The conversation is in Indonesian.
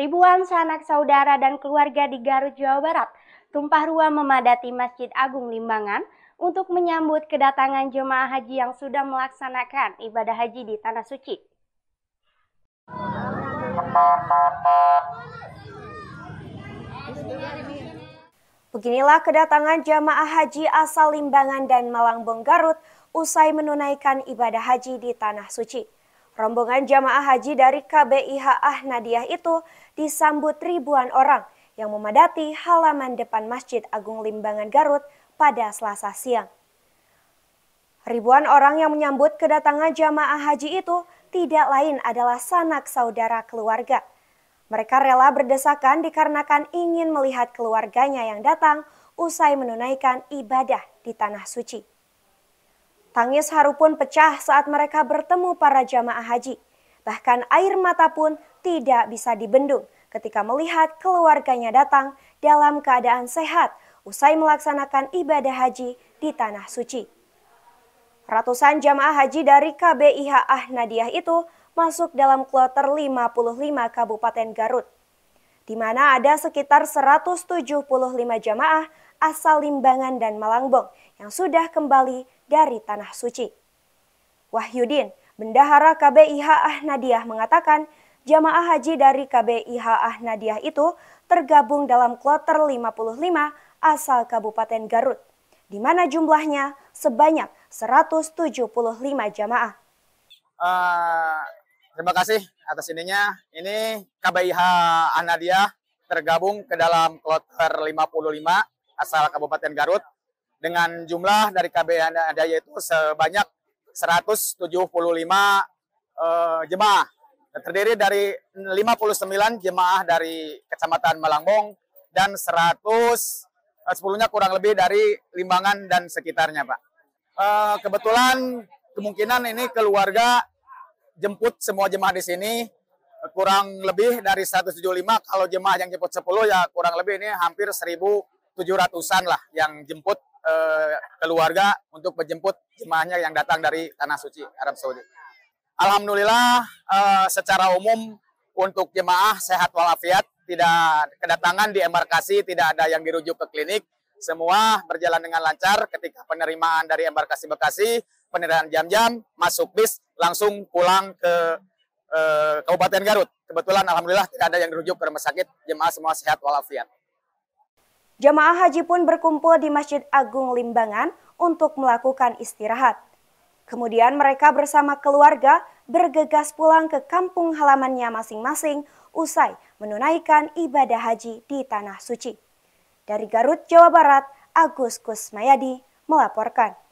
Ribuan sanak saudara dan keluarga di Garut, Jawa Barat tumpah ruah memadati Masjid Agung Limbangan untuk menyambut kedatangan jemaah haji yang sudah melaksanakan ibadah haji di Tanah Suci. Beginilah kedatangan jemaah haji asal Limbangan dan Malangbong Garut usai menunaikan ibadah haji di Tanah Suci. Rombongan jamaah haji dari KBIH Ahnadiyah itu disambut ribuan orang yang memadati halaman depan Masjid Agung Limbangan Garut pada Selasa siang. Ribuan orang yang menyambut kedatangan jamaah haji itu tidak lain adalah sanak saudara keluarga. Mereka rela berdesakan dikarenakan ingin melihat keluarganya yang datang usai menunaikan ibadah di tanah suci. Tangis haru pun pecah saat mereka bertemu para jamaah haji. Bahkan air mata pun tidak bisa dibendung ketika melihat keluarganya datang dalam keadaan sehat usai melaksanakan ibadah haji di tanah suci. Ratusan jamaah haji dari KBIH Ahnadiyah itu masuk dalam kloter 55 Kabupaten Garut, di mana ada sekitar 175 jamaah asal Limbangan dan Malangbong yang sudah kembali dari Tanah Suci. Wahyudin, Bendahara KBIH Ahnadiyah mengatakan, jamaah haji dari KBIH Ahnadiyah itu tergabung dalam kloter 55 asal Kabupaten Garut, di mana jumlahnya sebanyak 175 jamaah. Uh, terima kasih atas ininya. Ini KBIH Ahnadiyah tergabung ke dalam kloter 55 asal Kabupaten Garut dengan jumlah dari KB anda ada yaitu sebanyak 175 uh, eh, jemaah. Terdiri dari 59 jemaah dari Kecamatan Malangbong dan 100 10-nya eh, kurang lebih dari Limbangan dan sekitarnya, Pak. Uh, kebetulan kemungkinan ini keluarga jemput semua jemaah di sini kurang lebih dari 175 kalau jemaah yang jemput 10 ya kurang lebih ini hampir 1700-an lah yang jemput Eh, keluarga untuk menjemput jemaahnya yang datang dari tanah suci Arab Saudi. Alhamdulillah eh, secara umum untuk jemaah sehat walafiat, tidak kedatangan di embarkasi, tidak ada yang dirujuk ke klinik. Semua berjalan dengan lancar ketika penerimaan dari embarkasi Bekasi, penerimaan jam-jam, masuk bis, langsung pulang ke eh, Kabupaten Garut. Kebetulan Alhamdulillah tidak ada yang dirujuk ke rumah sakit, jemaah semua sehat walafiat. Jamaah haji pun berkumpul di Masjid Agung Limbangan untuk melakukan istirahat. Kemudian mereka bersama keluarga bergegas pulang ke kampung halamannya masing-masing usai menunaikan ibadah haji di Tanah Suci. Dari Garut, Jawa Barat, Agus Kusmayadi melaporkan.